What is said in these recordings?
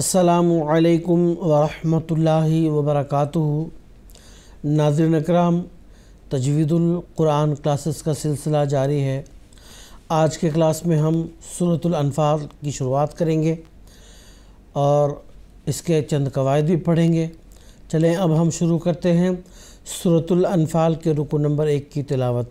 असलकम वरहि वबरक नाजरन कराम तजवीदुल्कुरान क्लासेस का सिलसिला जारी है आज के क्लास में हम सूरतुल्फाल की शुरुआत करेंगे और इसके चंद कवायद भी पढ़ेंगे चलें अब हम शुरू करते हैं सूरतुल्फाल के रुकू नंबर एक की तिलावत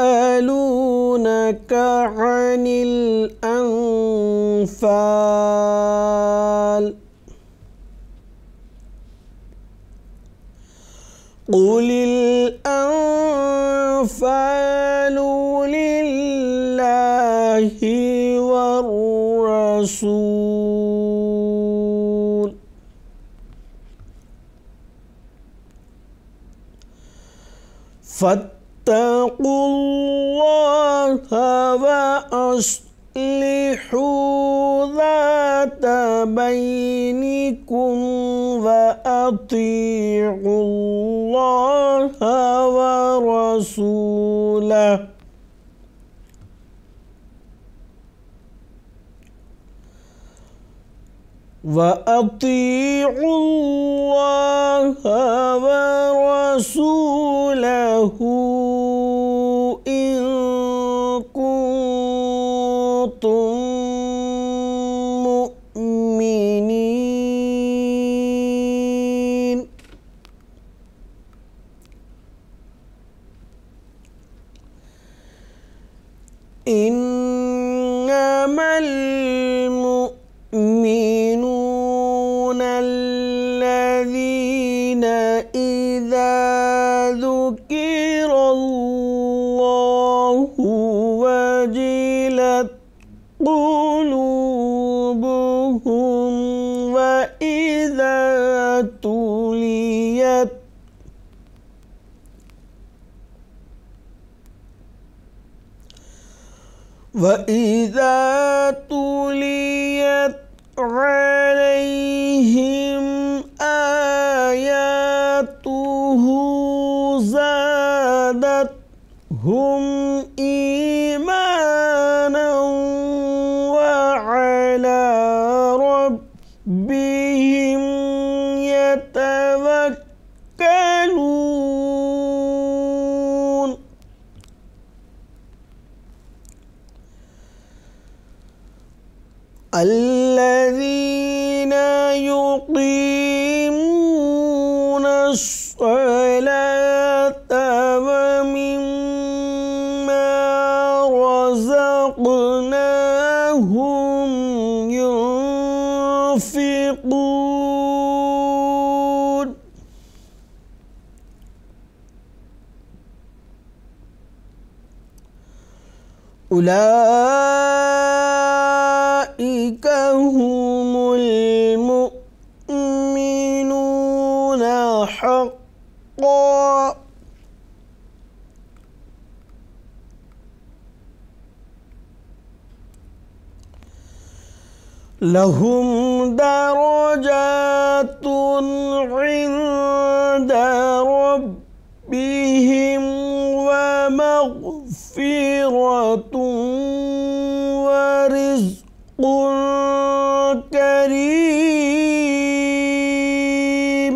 يسألونك عن الأنفال قل الأنفال لله والرسول فاتقوا اتقوا الله وأصلحوا ذات بينكم وأطيعوا الله ورسوله وأطيعوا الله ورسوله يحسبون الذين إذا ذكر الله وجلت قلوبهم وإذا تليت وإذا تليت الذين يقيمون الصلاة ومما رزقناهم ينفقون أولئك لهم درجات عند ربهم ومغفرة ورزق كريم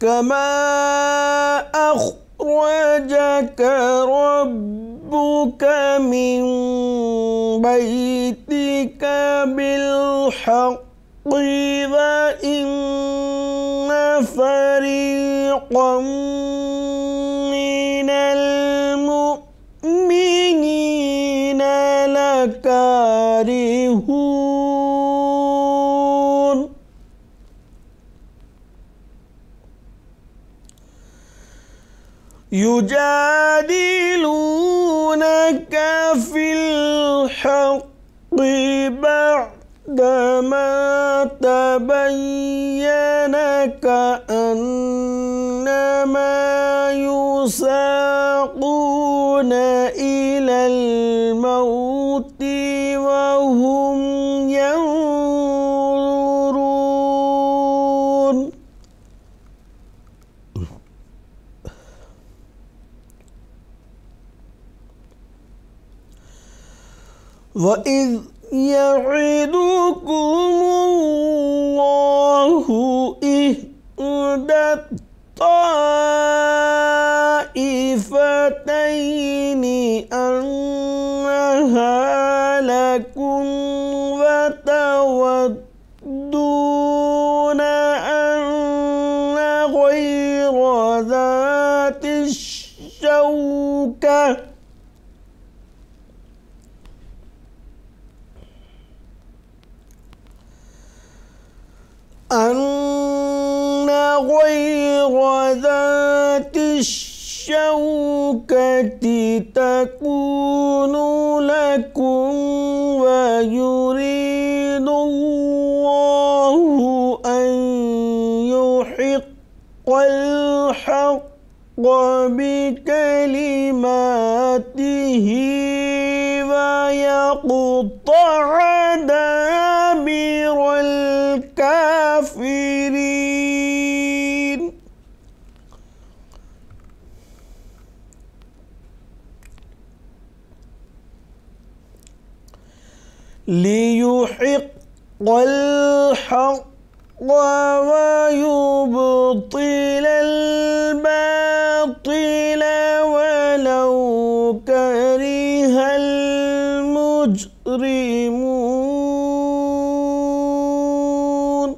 كما أخرجك ربك من بيتك بالحق وإن فريقا يجادلونك في الحق بعدما تبين كأنما يسافر وإذ يعدكم الله إحدى الطائفتين أن غير ذات الشوكة تكون لكم ويريد الله أن يحق الحق بكلماته ويقطع دابر الكافر ليحق الحق ويبطل الباطل ولو كره المجرمون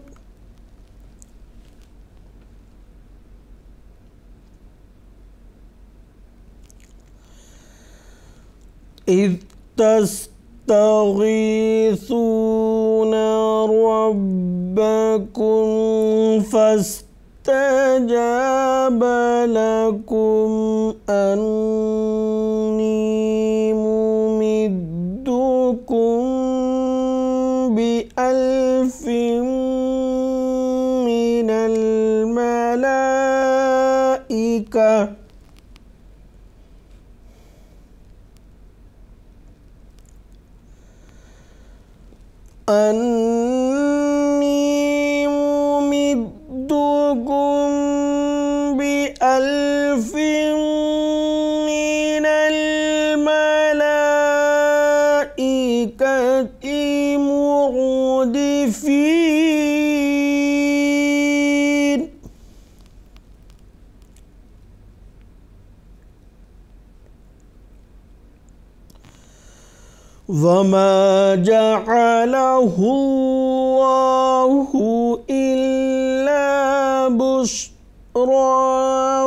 إذ تستغيثون ربكم فاستجاب لكم أن وما جعله الله إلا بشرى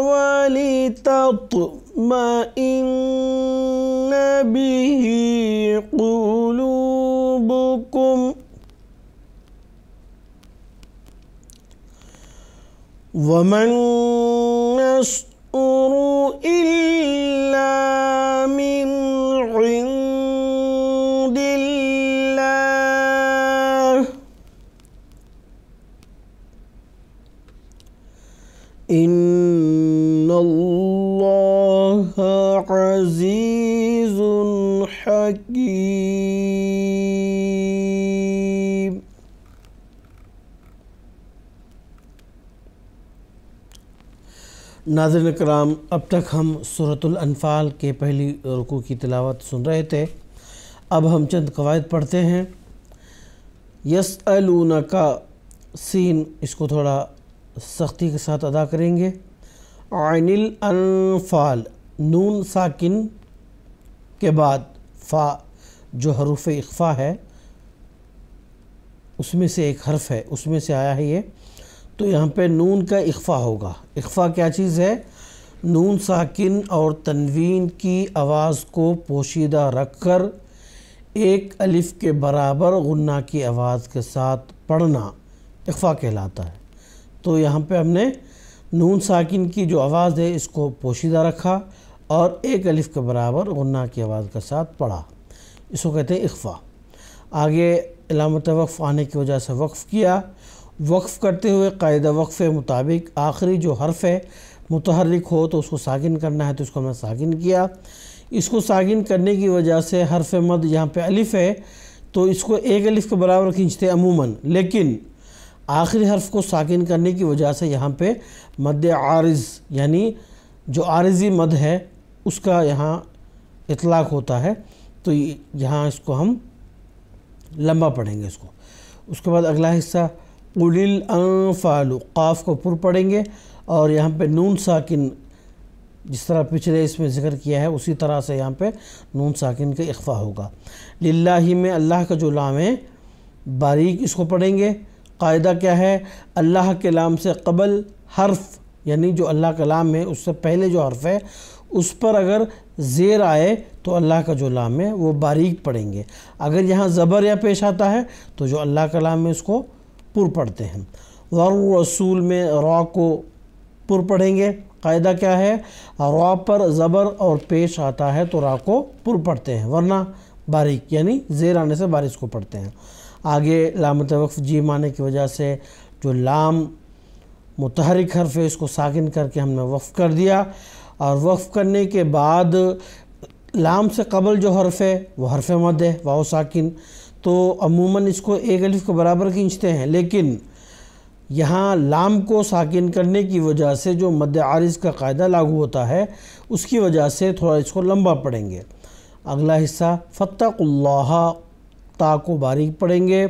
ولتطمئن به قلوبكم وما النصر حكيم नाजन कराम अब तक हम अनफाल के पहली रुकू की तिलावत सुन रहे थे अब हम चंद कवायद पढ़ते हैं यस अलूना का सीन इसको थोड़ा सख्ती के साथ अदा करेंगे आनिल अनफाल नून साकिन के बाद फ़ा जो हरूफ इख्फ़ा है उसमें से एक हर्फ है उसमें से आया है ये तो यहाँ पे नून का इख्फ़ा होगा इख्फ़ा क्या चीज़ है नून साकिन और तनवीन की आवाज़ को पोशीदा रख कर एक अलिफ़ के बराबर गन्ना की आवाज़ के साथ पढ़ना इख्फ़ा कहलाता है तो यहाँ पे हमने नून साकिन की जो आवाज़ है इसको पोशीदा रखा और एक अलिफ के बराबर गन्ना की आवाज़ के साथ पढ़ा इसको कहते हैं इख्फा आगे अलामत वक्फ़ आने की वजह से वक्फ़ किया वक्फ़ करते हुए कायद वक्फ़ के मुताबिक आखिरी जो हर्फ है मुतहरक हो तो उसको सागिन करना है तो उसको मैं सागिन किया इसको सागिन करने की वजह से हरफ मद यहाँ पे अलिफ़ है तो इसको एक अलिफ़ के बराबर खींचते अमूमन लेकिन आखिरी हर्फ को साकिन करने की वजह से यहाँ पे मद आरज़ यानी जो आरज़ी मद है उसका यहाँ इतलाक होता है तो यहाँ इसको हम लंबा पढ़ेंगे इसको उसके बाद अगला हिस्सा उलिल अनफालु काफ को पुर पढ़ेंगे और यहाँ पे नून साकिन जिस तरह पिछले इसमें जिक्र किया है उसी तरह से यहाँ पे नून साकिन का इख्फा होगा लिल्ला ही में अल्लाह का जो लाम है बारीक इसको पढ़ेंगे कायदा क्या है अल्लाह के लाम से कबल हर्फ यानी जो अल्लाह का लाम है उससे पहले जो हर्फ है उस पर अगर ज़ेर आए तो अल्लाह का जो लाम है वो बारीक पढ़ेंगे अगर यहाँ ज़बर या पेश आता है तो जो अल्लाह का लाम है उसको पुर पढ़ते हैं वर रसूल में रॉ को पुर पढ़ेंगे कायदा क्या है रॉ पर ज़बर और पेश आता है तो रा को पुर पढ़ते हैं वरना बारीक यानी ज़ेर आने से बारिश को पढ़ते हैं आगे लामत वक्फ जी माने की वजह से जो लाम मुतहरिक हरफ है इसको साकिन करके हमने वक्फ़ कर दिया और वक्फ़ करने के बाद लाम से कबल जो हरफ है वह हरफ मद है वाह साकिन तो अमूमन इसको एक अलिफ के बराबर खींचते हैं लेकिन यहाँ लाम को साकिन करने की वजह से जो मद आरज़ का कायदा लागू होता है उसकी वजह से थोड़ा इसको लंबा पढ़ेंगे अगला हिस्सा फ़तः ता को बारीक पढ़ेंगे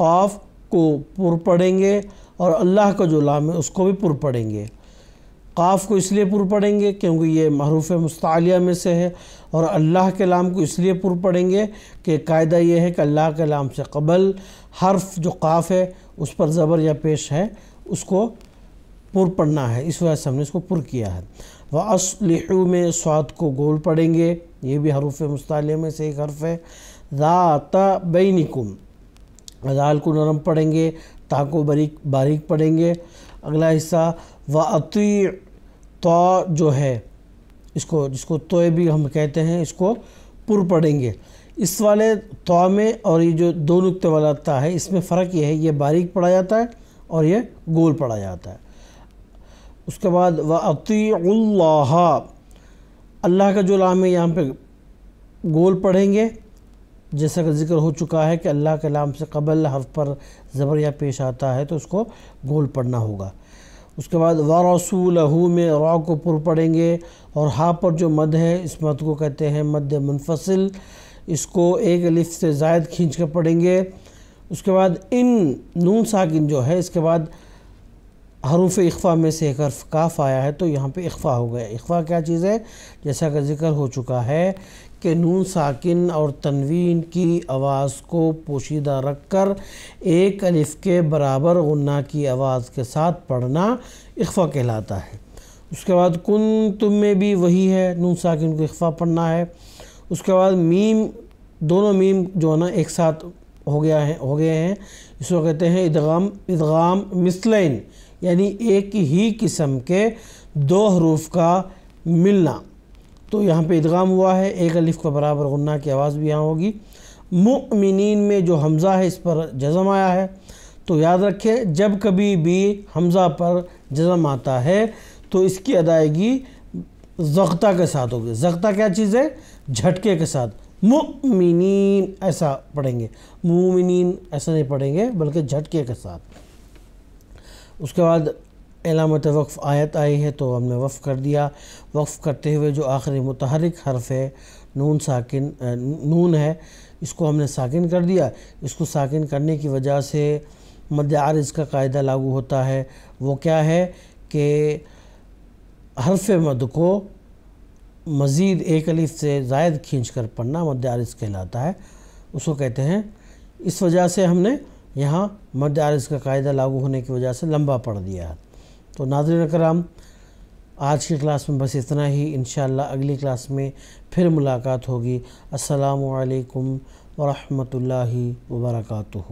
काफ को पुर पढ़ेंगे और अल्लाह का जो लाम है उसको भी पुर पढ़ेंगे काफ़ को इसलिए पुर पढ़ेंगे क्योंकि ये महरूफ मुस्तालिया में से है और अल्लाह के लाम को इसलिए पुर पढ़ेंगे कि कायदा ये है कि अल्लाह के लाम से कबल हर्फ जो काफ़ है उस पर ज़बर या पेश है उसको पुर पढ़ना है इस वजह से हमने इसको पुर किया है वह असलहू में स्वाद को गोल पढ़ेंगे ये भी हरूफ मुस्तालिया में से एक हर्फ है ज़ाता बैनिकुम दाल को नरम पढ़ेंगे ताको बारीक बारीक पढ़ेंगे अगला हिस्सा व अती तो जो है इसको जिसको तोय भी हम कहते हैं इसको पुर पढ़ेंगे इस वाले तो में और ये जो दो नुक्ते वाला ता है इसमें फ़र्क ये है ये बारीक पढ़ा जाता है और ये गोल पढ़ा जाता है उसके बाद व अतील्लाह अल्लाह का जो लाम है यहाँ पे गोल पढ़ेंगे जैसा कि जिक्र हो चुका है कि अल्लाह के लाम से कबल हफ पर ज़बर या पेश आता है तो उसको गोल पढ़ना होगा उसके बाद व रसूल में रॉ को पुर पढ़ेंगे और हा पर जो मद है इस मद को कहते हैं मद मुनफसल इसको एक लिफ से जायद खींच कर पढ़ेंगे उसके बाद इन नून साकिन जो है इसके बाद हरूफ इख्फ़ा में से एक हरफ काफ आया है तो यहाँ पे इख्फ़ा हो गया इख्फ़ा क्या चीज़ है जैसा कि जिक्र हो चुका है के नून साकिन और तनवीन की आवाज़ को पोशीदा रख कर एक अलिफ के बराबर गन्ना की आवाज़ के साथ पढ़ना इख्फा कहलाता है उसके बाद कुन तुम में भी वही है नून साकिन को इख्फा पढ़ना है उसके बाद मीम दोनों मीम जो है ना एक साथ हो गया है हो गए हैं इसको कहते हैं इदगाम इदगाम मिसलिन यानी एक ही किस्म के दो हरूफ का मिलना तो यहाँ पे इदगाम हुआ है एक अलिफ़ का बराबर गन्ना की आवाज़ भी यहाँ होगी मुमिन में जो हमज़ा है इस पर जज़म आया है तो याद रखें जब कभी भी हमज़ा पर जज़म आता है तो इसकी अदायगी जख्ता के साथ होगी जख्ता क्या चीज़ है झटके के साथ मुमिन ऐसा पढ़ेंगे मुमिन ऐसा नहीं पढ़ेंगे बल्कि झटके के साथ उसके बाद एलामत वक्फ़ आयत आई है तो हमने वफ़ कर दिया वफ़ करते हुए जो आखिरी मतहरक हर्फ है नून साकिन नून है इसको हमने साकिन कर दिया इसको साकिन करने की वजह से मद आरज़ का कायदा लागू होता है वो क्या है कि हरफ मद को मज़ीद एक अलिफ से जायद खींच कर पढ़ना मद आरज़ कहलाता है उसको कहते हैं इस वजह से हमने यहाँ मद आरज़ का कायदा लागू होने की वजह से लंबा पढ़ दिया है तो नाजरन कराम आज की क्लास में बस इतना ही इन अगली क्लास में फिर मुलाकात होगी असलकम वरहमल वर्का